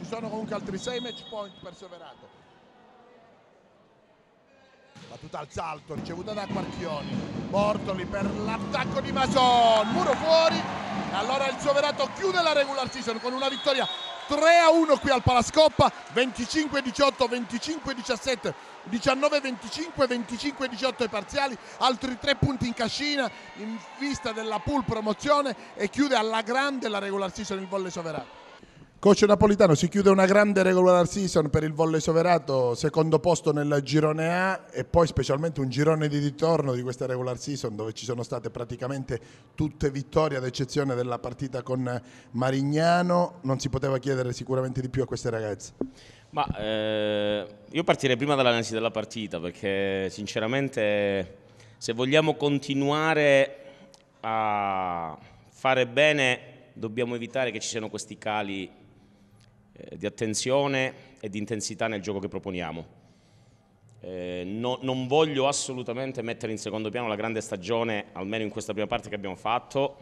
ci sono comunque altri 6 match point per Soverato battuta al salto ricevuta da Quarchioni Bortoli per l'attacco di Mason muro fuori e allora il Soverato chiude la regular season con una vittoria 3 a 1 qui al Palascoppa 25 18 25 17 19 25 25 18 ai parziali altri 3 punti in cascina in vista della pool promozione e chiude alla grande la regular season il volle Soverato Coach Napolitano, si chiude una grande regular season per il volley soverato, secondo posto nel girone A e poi specialmente un girone di ritorno di questa regular season dove ci sono state praticamente tutte vittorie ad eccezione della partita con Marignano, non si poteva chiedere sicuramente di più a queste ragazze. Ma eh, io partirei prima dall'analisi della partita perché sinceramente se vogliamo continuare a fare bene dobbiamo evitare che ci siano questi cali eh, di attenzione e di intensità nel gioco che proponiamo. Eh, no, non voglio assolutamente mettere in secondo piano la grande stagione, almeno in questa prima parte che abbiamo fatto,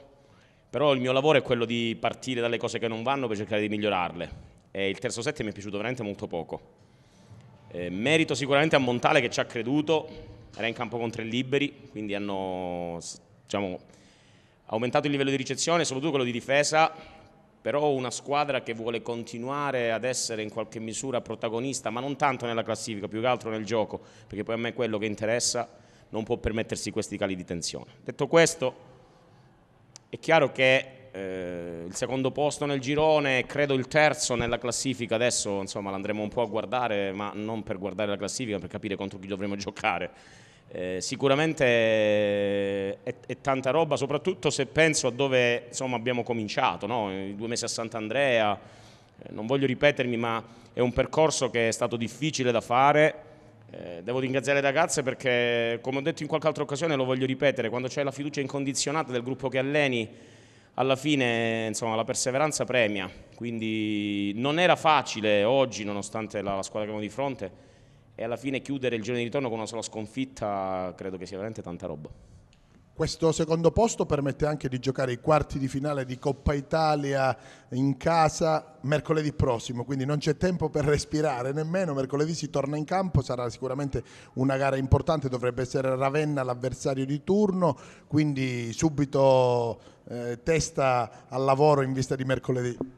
però il mio lavoro è quello di partire dalle cose che non vanno per cercare di migliorarle. E il terzo set mi è piaciuto veramente molto poco. Eh, merito sicuramente a Montale che ci ha creduto, era in campo con tre liberi, quindi hanno diciamo, aumentato il livello di ricezione, soprattutto quello di difesa, però una squadra che vuole continuare ad essere in qualche misura protagonista, ma non tanto nella classifica, più che altro nel gioco, perché poi a me è quello che interessa, non può permettersi questi cali di tensione. Detto questo, è chiaro che eh, il secondo posto nel girone, credo il terzo nella classifica, adesso insomma l'andremo un po' a guardare, ma non per guardare la classifica, per capire contro chi dovremo giocare eh, sicuramente è, è, tanta roba, soprattutto se penso a dove insomma, abbiamo cominciato, no? i due mesi a Sant'Andrea, eh, non voglio ripetermi, ma è un percorso che è stato difficile da fare. Eh, devo ringraziare le ragazze perché, come ho detto in qualche altra occasione, lo voglio ripetere, quando c'è la fiducia incondizionata del gruppo che alleni, alla fine insomma, la perseveranza premia, quindi non era facile oggi, nonostante la, la squadra che abbiamo di fronte, e alla fine chiudere il giorno di ritorno con una sola sconfitta credo che sia veramente tanta roba. Questo secondo posto permette anche di giocare i quarti di finale di Coppa Italia in casa mercoledì prossimo, quindi non c'è tempo per respirare nemmeno, mercoledì si torna in campo, sarà sicuramente una gara importante, dovrebbe essere Ravenna l'avversario di turno, quindi subito eh, testa al lavoro in vista di mercoledì.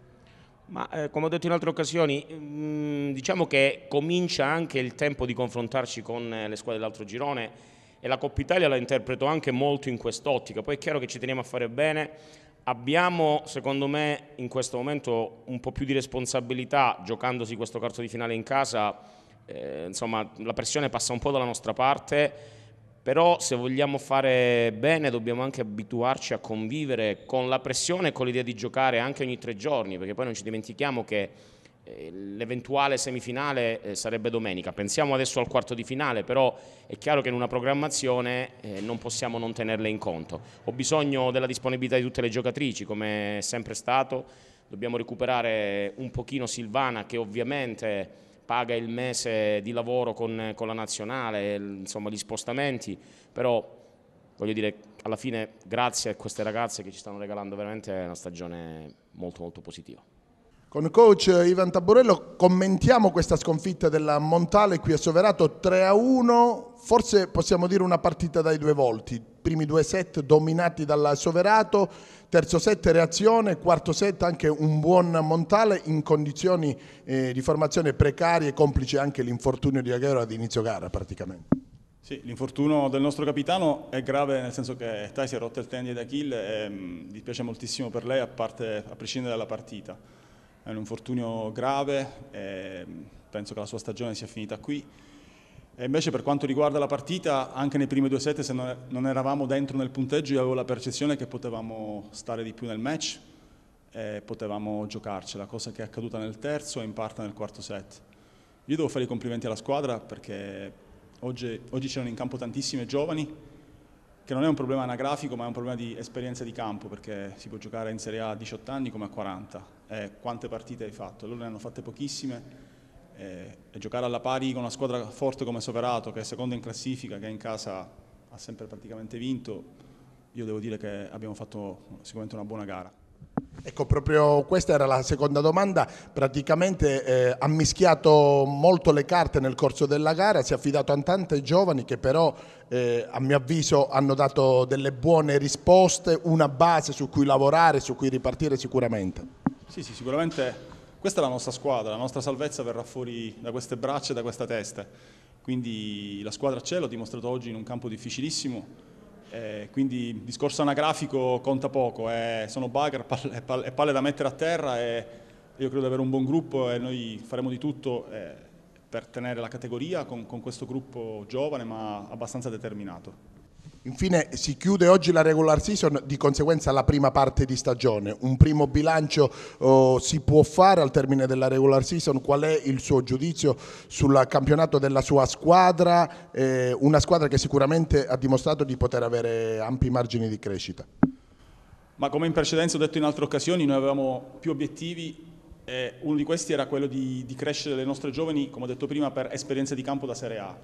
Ma eh, come ho detto in altre occasioni, mh, mm, diciamo che comincia anche il tempo di confrontarci con eh, le squadre dell'altro girone e la Coppa Italia la interpreto anche molto in quest'ottica, poi è chiaro che ci teniamo a fare bene, abbiamo secondo me in questo momento un po' più di responsabilità giocandosi questo quarto di finale in casa, eh, insomma la pressione passa un po' dalla nostra parte però se vogliamo fare bene dobbiamo anche abituarci a convivere con la pressione e con l'idea di giocare anche ogni tre giorni, perché poi non ci dimentichiamo che eh, l'eventuale semifinale eh, sarebbe domenica. Pensiamo adesso al quarto di finale, però è chiaro che in una programmazione eh, non possiamo non tenerle in conto. Ho bisogno della disponibilità di tutte le giocatrici, come è sempre stato. Dobbiamo recuperare un pochino Silvana che ovviamente paga il mese di lavoro con, con la nazionale, insomma gli spostamenti, però voglio dire, alla fine grazie a queste ragazze che ci stanno regalando veramente una stagione molto molto positiva. Con coach Ivan Taburello commentiamo questa sconfitta della Montale qui a Soverato 3 a 1, forse possiamo dire una partita dai due volti, primi due set dominati dalla Soverato, terzo set reazione, quarto set anche un buon Montale in condizioni eh, di formazione precarie, complice anche l'infortunio di Aguero ad inizio gara praticamente. Sì, l'infortunio del nostro capitano è grave nel senso che Tai si è rotto il tendine d'Achille e mh, mm, dispiace moltissimo per lei a, parte, a prescindere dalla partita. È un infortunio grave, e mm, penso che la sua stagione sia finita qui. E invece per quanto riguarda la partita, anche nei primi due set, se non eravamo dentro nel punteggio, io avevo la percezione che potevamo stare di più nel match e potevamo giocarcela, cosa che è accaduta nel terzo e in parte nel quarto set. Io devo fare i complimenti alla squadra perché oggi, oggi c'erano in campo tantissime giovani, che non è un problema anagrafico ma è un problema di esperienza di campo perché si può giocare in Serie A a 18 anni come a 40 eh, quante partite hai fatto? loro ne hanno fatte pochissime eh, e giocare alla pari con una squadra forte come Soperato che è seconda in classifica che in casa ha sempre praticamente vinto io devo dire che abbiamo fatto sicuramente una buona gara Ecco, proprio questa era la seconda domanda, praticamente eh, ha mischiato molto le carte nel corso della gara, si è affidato a tante giovani che però eh, a mio avviso hanno dato delle buone risposte, una base su cui lavorare, su cui ripartire sicuramente. Sì, sì, sicuramente questa è la nostra squadra, la nostra salvezza verrà fuori da queste braccia e da questa testa, quindi la squadra c'è, l'ho dimostrato oggi in un campo difficilissimo, eh, quindi il discorso anagrafico conta poco, eh, sono bugger e palle, palle, da mettere a terra e io credo di avere un buon gruppo e noi faremo di tutto eh, per tenere la categoria con, con questo gruppo giovane ma abbastanza determinato. Infine si chiude oggi la regular season, di conseguenza la prima parte di stagione. Un primo bilancio oh, si può fare al termine della regular season? Qual è il suo giudizio sul campionato della sua squadra? Eh, una squadra che sicuramente ha dimostrato di poter avere ampi margini di crescita. Ma come in precedenza ho detto in altre occasioni, noi avevamo più obiettivi e uno di questi era quello di, di crescere le nostre giovani, come ho detto prima, per esperienza di campo da Serie A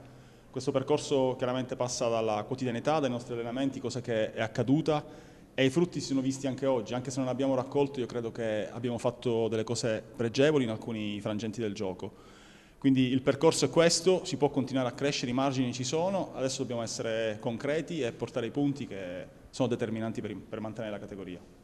questo percorso chiaramente passa dalla quotidianità, dai nostri allenamenti, cosa che è accaduta e i frutti si sono visti anche oggi, anche se non abbiamo raccolto io credo che abbiamo fatto delle cose pregevoli in alcuni frangenti del gioco. Quindi il percorso è questo, si può continuare a crescere, i margini ci sono, adesso dobbiamo essere concreti e portare i punti che sono determinanti per, per mantenere la categoria.